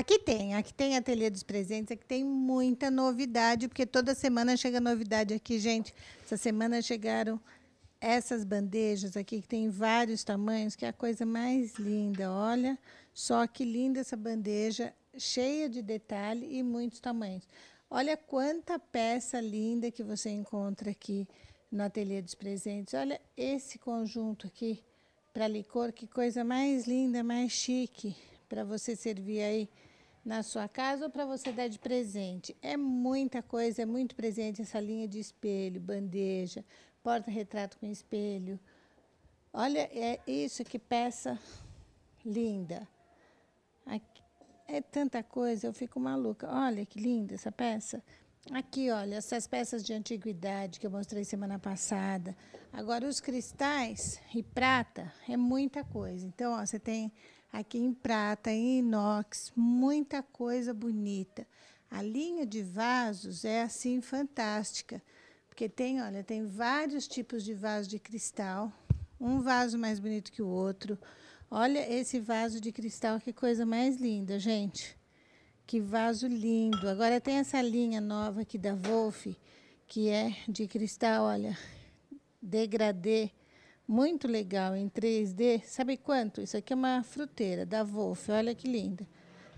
Aqui tem, aqui tem Ateliê dos Presentes, aqui tem muita novidade, porque toda semana chega novidade aqui, gente. Essa semana chegaram essas bandejas aqui, que tem vários tamanhos, que é a coisa mais linda. Olha só que linda essa bandeja, cheia de detalhe e muitos tamanhos. Olha quanta peça linda que você encontra aqui no Ateliê dos Presentes. Olha esse conjunto aqui para licor, que coisa mais linda, mais chique para você servir aí na sua casa ou para você dar de presente. É muita coisa, é muito presente essa linha de espelho, bandeja, porta-retrato com espelho. Olha, é isso que peça linda. Aqui, é tanta coisa, eu fico maluca. Olha que linda essa peça. Aqui, olha, essas peças de antiguidade que eu mostrei semana passada. Agora, os cristais e prata é muita coisa. Então, ó, você tem aqui em prata, em inox, muita coisa bonita. A linha de vasos é assim fantástica, porque tem, olha, tem vários tipos de vaso de cristal, um vaso mais bonito que o outro. Olha esse vaso de cristal, que coisa mais linda, gente. Que vaso lindo. Agora tem essa linha nova aqui da Wolf, que é de cristal, olha, degradê muito legal em 3D. Sabe quanto? Isso aqui é uma fruteira da Wolf, olha que linda.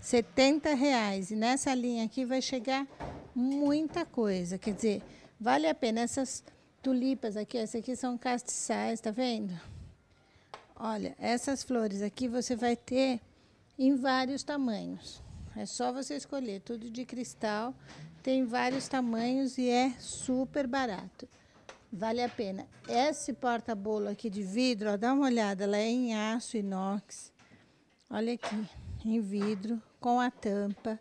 70 reais. E nessa linha aqui vai chegar muita coisa. Quer dizer, vale a pena. Essas tulipas aqui, essas aqui são castiçais, tá vendo? Olha, essas flores aqui você vai ter em vários tamanhos. É só você escolher, tudo de cristal, tem vários tamanhos e é super barato. Vale a pena. Esse porta-bolo aqui de vidro, ó, dá uma olhada, ela é em aço inox. Olha aqui, em vidro, com a tampa.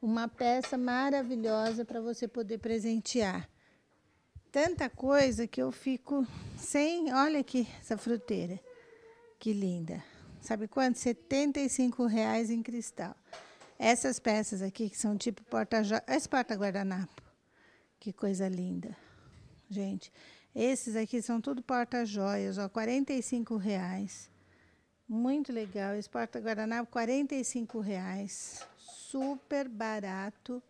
Uma peça maravilhosa para você poder presentear. Tanta coisa que eu fico sem. Olha aqui essa fruteira. Que linda. Sabe quanto? R$ 75,00 em cristal. Essas peças aqui que são tipo porta-joia. Esse porta-guardanapo. Que coisa linda gente. Esses aqui são tudo porta-joias, ó, 45 reais. Muito legal. Esse porta-guardanapo, R$ reais. Super barato.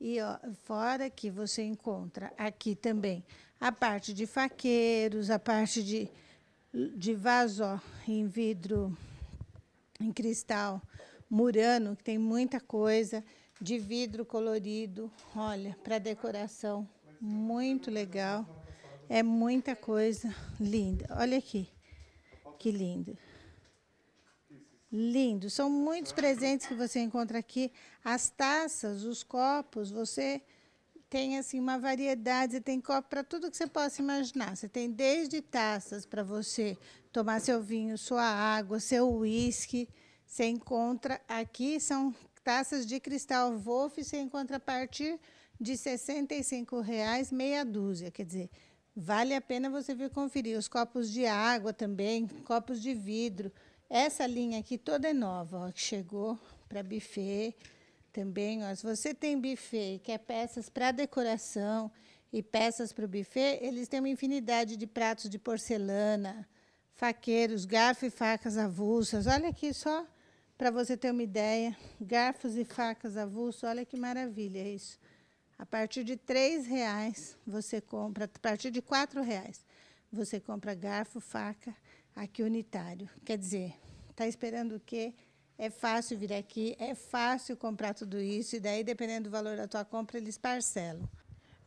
E ó, fora que você encontra aqui também a parte de faqueiros, a parte de, de vaso ó, em vidro, em cristal murano, que tem muita coisa, de vidro colorido, olha, para decoração muito legal. É muita coisa linda. Olha aqui, que lindo. Lindo. São muitos presentes que você encontra aqui. As taças, os copos, você tem assim uma variedade, você tem copo para tudo que você possa imaginar. Você tem desde taças para você tomar seu vinho, sua água, seu uísque. Você encontra aqui são taças de cristal wolf você encontra a partir de R$ 65,00 meia dúzia. Quer dizer, vale a pena você vir conferir. Os copos de água também, copos de vidro. Essa linha aqui toda é nova, ó, que chegou para buffet também. Ó. Se você tem buffet e quer peças para decoração e peças para o buffet, eles têm uma infinidade de pratos de porcelana, faqueiros, garfos e facas avulsas. Olha aqui só para você ter uma ideia, garfos e facas avulsas. olha que maravilha isso. A partir de três reais você compra, a partir de quatro reais você compra garfo, faca, aqui unitário. Quer dizer, está esperando o quê? É fácil vir aqui, é fácil comprar tudo isso, e daí, dependendo do valor da tua compra, eles parcelam.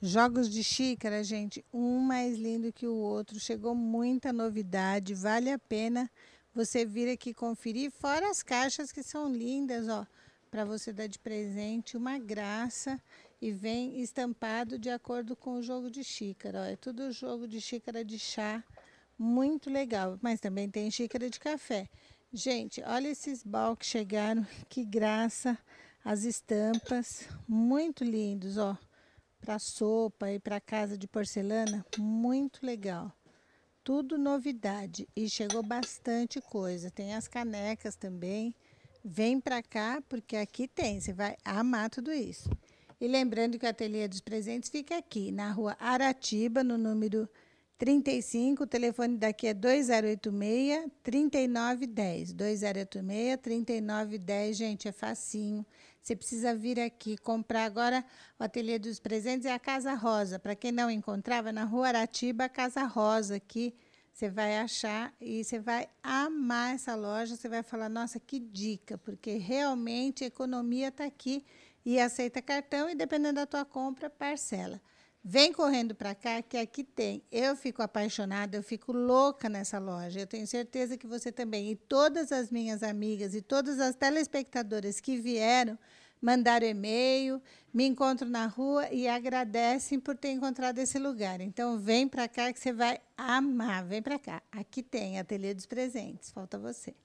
Jogos de xícara, gente, um mais lindo que o outro. Chegou muita novidade, vale a pena você vir aqui conferir, fora as caixas que são lindas, ó, para você dar de presente, uma graça e vem estampado de acordo com o jogo de xícara. Ó, é tudo jogo de xícara de chá, muito legal. Mas também tem xícara de café. Gente, olha esses bal que chegaram, que graça! As estampas, muito lindos, ó, para sopa e para casa de porcelana, muito legal. Tudo novidade e chegou bastante coisa. Tem as canecas também. Vem para cá porque aqui tem, você vai amar tudo isso. E lembrando que o Ateliê dos Presentes fica aqui, na rua Aratiba, no número 35. O telefone daqui é 2086-3910. 2086-3910, gente, é facinho. Você precisa vir aqui comprar agora o Ateliê dos Presentes é a Casa Rosa. Para quem não encontrava, na rua Aratiba, Casa Rosa aqui. Você vai achar e você vai amar essa loja. Você vai falar, nossa, que dica, porque realmente a economia está aqui e aceita cartão e dependendo da tua compra, parcela. Vem correndo para cá que aqui tem. Eu fico apaixonada, eu fico louca nessa loja. Eu tenho certeza que você também. E todas as minhas amigas e todas as telespectadoras que vieram mandaram e-mail, me encontram na rua e agradecem por ter encontrado esse lugar. Então vem para cá que você vai amar. Vem para cá. Aqui tem Ateliê dos Presentes. Falta você.